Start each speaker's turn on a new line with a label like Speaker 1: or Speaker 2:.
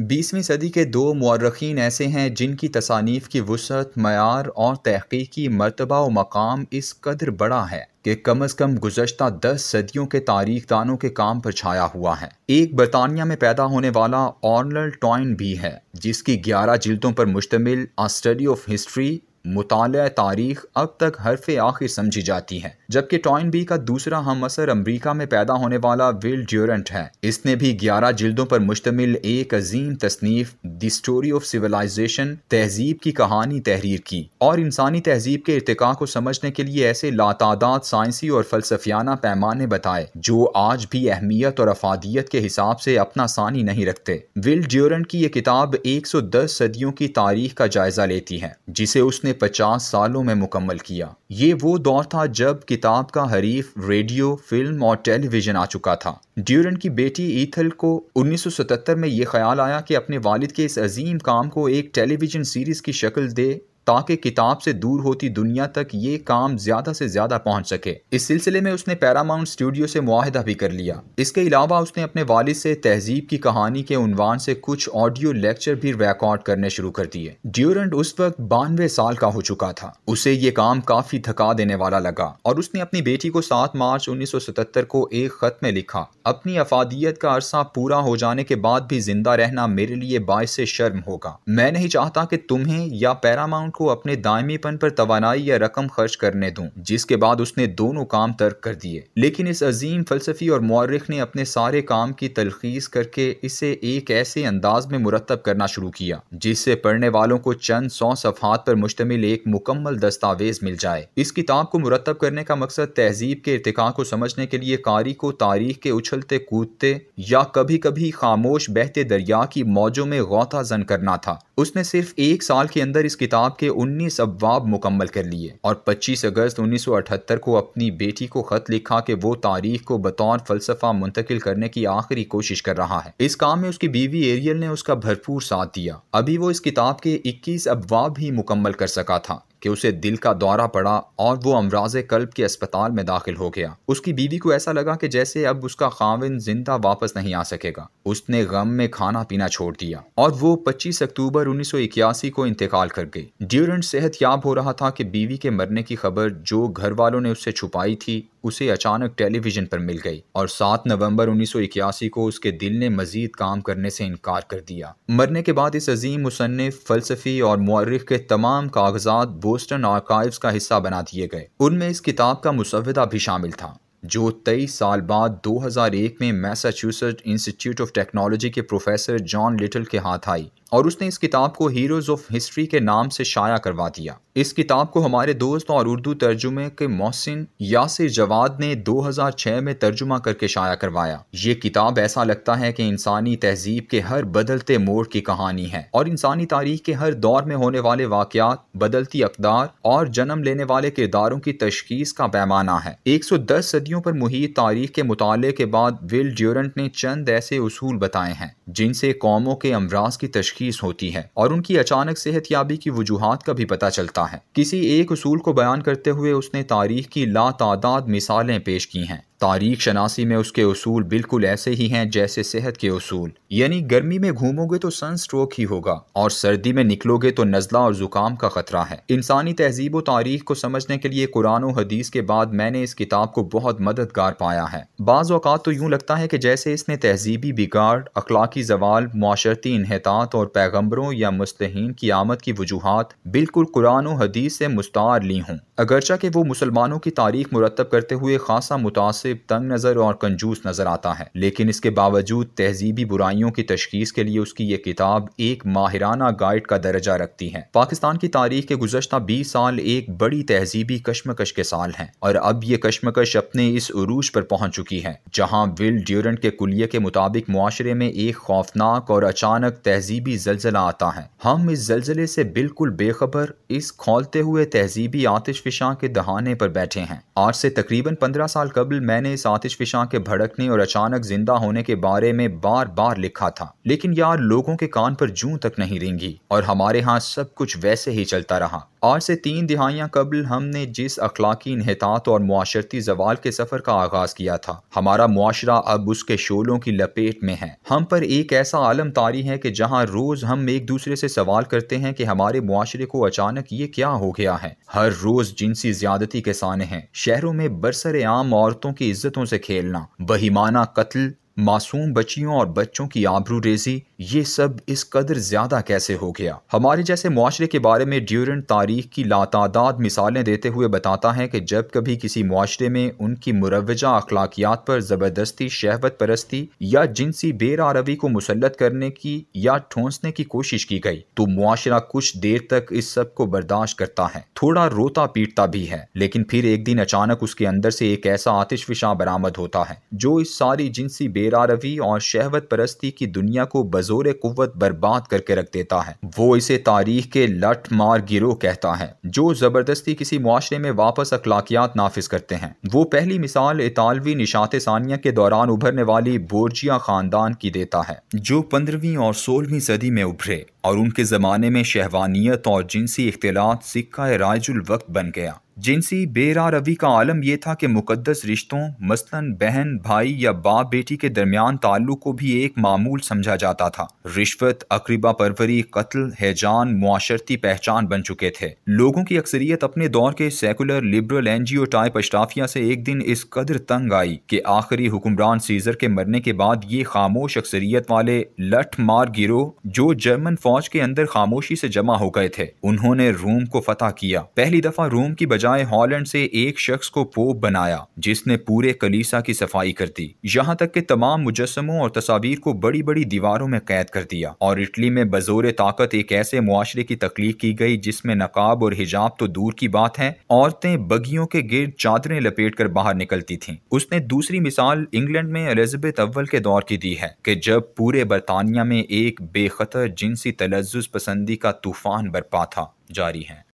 Speaker 1: बीसवीं सदी के दो मौरखीन ऐसे हैं जिनकी तसानीफ की वसत मैार और तहकीकी मरतबा व मकाम इस कदर बड़ा है कि कम अज़ कम गुजशत दस सदियों के तारीख दानों के काम पर छाया हुआ है एक बरतानिया में पैदा होने वाला ऑर्नल टॉइन भी है जिसकी ग्यारह जिल्दों पर मुश्तमिल स्टडी ऑफ हिस्ट्री मुताल तारीख अब तक हरफ आखिर समझी जाती है जबकि टॉइन बी का दूसरा हम असर अमरीका में पैदा होने वाला विल ड्यूरेंट है इसने भी ग्यारह जिल्दों पर मुश्तमिल एक अजीम तसनीफ द स्टोरी ऑफ सिविलाइजेशन तहजीब की कहानी तहरीर की और इंसानी तहजीब के इरतका को समझने के लिए ऐसे लातादात साइंसी और फलसफियाना पैमाने बताए जो आज भी अहमियत और अफादियत के हिसाब से अपना सानी नहीं रखते विल ड्यूरेंट की यह किताब एक सौ दस सदियों की तारीख का जायजा लेती है जिसे उसने पचास सालों में मुकम्मल किया ये वो दौर था जब किताब का हरीफ रेडियो फिल्म और टेलीविज़न आ चुका था ड्यूरन की बेटी ईथल को 1977 में यह ख्याल आया कि अपने वालिद के इस अजीम काम को एक टेलीविज़न सीरीज़ की शक्ल दे ताकि किताब से दूर होती दुनिया तक ये काम ज़्यादा से ज़्यादा पहुंच सके इस सिलसिले में उसने पैरामाउंट स्टूडियो से मुहिदा भी कर लिया इसके अलावा उसने अपने वालिद से तहजीब की कहानी के उनवान से कुछ ऑडियो लेक्चर भी रिकॉर्ड करने शुरू कर दिए ड्यूरेंट उस वक्त बानवे साल का हो चुका था उसे ये काम काफ़ी थका देने वाला लगा और उसने अपनी बेटी को सात मार्च सतहत्तर को एक ख़त में लिखा अपनी अफादियत का अरसा पूरा हो जाने के बाद भी जिंदा रहना मेरे लिए बायस शर्म होगा मैं नहीं चाहता कि तुम्हें या पैरामाउंट को अपने दायमीपन पर तवानाई या रकम खर्च करने दूं जिसके बाद उसने दोनों काम तर्क कर दिए लेकिन इस अजीम फलसफी और मौरख ने अपने सारे काम की तलखीस करके इसे एक ऐसे अंदाज में मुरतब करना शुरू किया जिससे पढ़ने वालों को चंद सौ सफात पर मुश्तमिल एक मुकम्मल दस्तावेज मिल जाए इस किताब को मुरतब करने का मकसद तहजीब के इरतका को समझने के लिए कारी को तारीख के उछलते कूदते या कभी कभी खामोश बहते दरिया की मौजों में गौता जन करना था उसने सिर्फ एक साल के अंदर इस किताब के के 19 अबवाब मुकम्मल कर लिए और 25 अगस्त 1978 को अपनी बेटी को खत लिखा कि वो तारीख को बतौर फलसफा मुंतकिल करने की आखिरी कोशिश कर रहा है इस काम में उसकी बीवी एरियल ने उसका भरपूर साथ दिया अभी वो इस किताब के इक्कीस अबवाब ही मुकम्मल कर सका था कि उसे दिल का दौरा पड़ा और वो अमराज कल्ब के अस्पताल में दाखिल हो गया उसकी बीवी को ऐसा लगा कि जैसे अब उसका खाविन जिंदा वापस नहीं आ सकेगा उसने गम में खाना पीना छोड़ दिया और वो 25 अक्टूबर 1981 को इंतकाल कर गई ड्यूरेंट सेहत याब हो रहा था कि बीवी के मरने की खबर जो घर वालों ने उससे छुपाई थी उसे अचानक टेलीविजन पर मिल गई और 7 नवंबर 1981 को उसके दिल ने मजीद काम करने से इनकार कर दिया मरने के बाद इस अजीम मुसनफ फलसफी और मौरख के तमाम कागजात बोस्टन आर्काइव का हिस्सा बना दिए गए उनमें इस किताब का मुसविदा भी शामिल था जो तेईस साल बाद 2001 में मैसाचुसेट इंस्टीट्यूट ऑफ टेक्नोलॉजी के प्रोफेसर जॉन लिटल के हाथ आई और उसने इस किताब को हीरोज़ ऑफ हिस्ट्री के नाम से शाया करवा दिया इस किताब को हमारे दोस्त और उर्दू तर्जुमे के मोहसिन यासिर जवाद ने 2006 में तर्जुमा करके शाया करवाया ये किताब ऐसा लगता है कि इंसानी तहजीब के हर बदलते मोड़ की कहानी है और इंसानी तारीख के हर दौर में होने वाले वाक़ात बदलती अकदार और जन्म लेने वाले किरदारों की तशखीस का पैमाना है एक सौ दस सदियों पर मुहित तारीख के मुताले के बाद विल ड्यूरेंट ने चंद ऐसे असूल बताए हैं जिनसे कौमों के अमराज की तशखीस होती है और उनकी अचानक सेहत याबी की वजूहत का भी पता चलता है किसी एक असूल को बयान करते हुए उसने तारीख की ला तादाद मिसालें पेश की हैं तारीख शनासी में उसके असूल बिल्कुल ऐसे ही हैं जैसे सेहत के असूल यानी गर्मी में घूमोगे तो सन स्ट्रोक ही होगा और सर्दी में निकलोगे तो नज़ला और ज़ुकाम का ख़तरा है इंसानी तहजीब व तारीख को समझने के लिए कुरान हदीस के बाद मैंने इस किताब को बहुत मददगार पाया है बाज़ अवकात तो यूँ लगता है कि जैसे इसने तहजीबी बिगाड़ अखलाकी जवाल माशरती इनहतात और पैगम्बरों या मुस्तहन की आमद की वजूहत बिल्कुल कुरान हदीस से मुस्तार ली हूँ अगरचा के वो मुसलमानों की तारीख मुरतब करते हुए खासा मुतासर से तंग नज़र और कंजूस नज़र आता है लेकिन इसके बावजूद तहजीबी बुराइयों की तशखीस के लिए उसकी ये किताब एक माहिराना गाइड का दर्जा रखती है पाकिस्तान की तारीख के गुजशत बीस साल एक बड़ी तहजीबी कश्मकश के साल हैं और अब ये कश्मकश अपने इस उरूज पर पहुंच चुकी है जहां विल ड्यूरेंट के कुलिये के मुताबिक मुआरे में एक खौफनाक और अचानक तहजीबी जलजिला आता है हम इस जलजिले से बिल्कुल बेखबर इस खोलते हुए तहजीबी आतिश फिशा के दहाने पर बैठे हैं आज से तकरीबन पंद्रह साल कबल मैं मैंने इस आतिश फिशा के भड़कने और अचानक जिंदा होने के बारे में बार बार लिखा था लेकिन यार लोगों के कान पर जू तक नहीं रेंगी और हमारे यहाँ सब कुछ वैसे ही चलता रहा आज से तीन दिहाइयाँ कबल हमने जिस अखलाकी इहतात और माशरती जवाल के सफ़र का आगाज़ किया था हमारा मुआरा अब उसके शोलों की लपेट में है हम पर एक ऐसा आलम तारी है कि जहाँ रोज़ हम एक दूसरे से सवाल करते हैं कि हमारे मुआरे को अचानक ये क्या हो गया है हर रोज़ जिनसी ज्यादती के सान हैं शहरों में बरसर आम औरतों की इज्जतों से खेलना बहिमाना कत्ल मासूम बच्चियों और बच्चों की आबरू रेजी ये सब इस कदर ज़्यादा कैसे हो गया हमारे जैसे मुआरे के बारे में ड्यूरेंट तारीख की लातादाद मिसालें देते हुए बताता है कि जब कभी किसी मुआरे में उनकी मुरवजा अखलाकियात पर ज़बरदस्ती शहवत परस्ती या जिनसी बेरारवी को मुसलत करने की या ठोंसने की कोशिश की गई तो मुआरा कुछ देर तक इस सब को बर्दाश्त करता है थोड़ा रोता पीटता भी है लेकिन फिर एक दिन अचानक उसके अंदर से एक ऐसा आतिश विशा बरामद होता है जो इस सारी जिनसी बेरा रवी और शहवत परस्ती की दुनिया को बजोर कुत बर्बाद करके रख देता है वो इसे तारीख के लठ मार गिरोह कहता है जो जबरदस्ती किसी मुआरे में वापस अखलाकियात नाफिज करते हैं वो पहली मिसाल इतालवी निशात सानिया के दौरान उभरने वाली बोर्जिया खानदान की देता है जो पंद्रहवीं और सोलहवीं सदी में उभरे और उनके ज़माने में शहवानियत और जिनसी इख्तलात सिक्का रायजुल वक्त बन गया जिनसी बेरा रवी का आलम यह था कि मुकदस रिश्तों मसलन बहन भाई या बाप बेटी के दरमियान ताल्लुक को भी एक मामूल समझा जाता था रिश्वत अकरीबा परवरी कत्ल हैजान मुआशरती पहचान बन चुके थे लोगों की अक्सरियत अपने दौर के secular liberal N G O type अशराफिया से एक दिन इस कदर तंग आई कि आखिरी हुक्मरान सीजर के मरने के बाद ये खामोश अक्सरियत वाले लठ मार गिरोह जो जर्मन फौज के अंदर खामोशी से जमा हो गए थे उन्होंने रूम को फतेह किया पहली दफा रूम की बजाय बजाय हॉलैंड से एक शख्स को पोप बनाया जिसने पूरे कलीसा की सफाई कर दी यहाँ तक के तमाम मुजस्मों और तस्वीर को बड़ी बड़ी दीवारों में कैद कर दिया और इटली में बजोर ताकत एक ऐसे मुआरे की तकलीफ की गई जिसमें नकाब और हिजाब तो दूर की बात है औरतें बगियों के गिर चादरें लपेट कर बाहर निकलती थीं। उसने दूसरी मिसाल इंग्लैंड में एलिजबेथ अव्वल के दौर की दी है कि जब पूरे बरतानिया में एक बेखतर जिनसी तलजुस पसंदी का तूफान बरपा था जारी है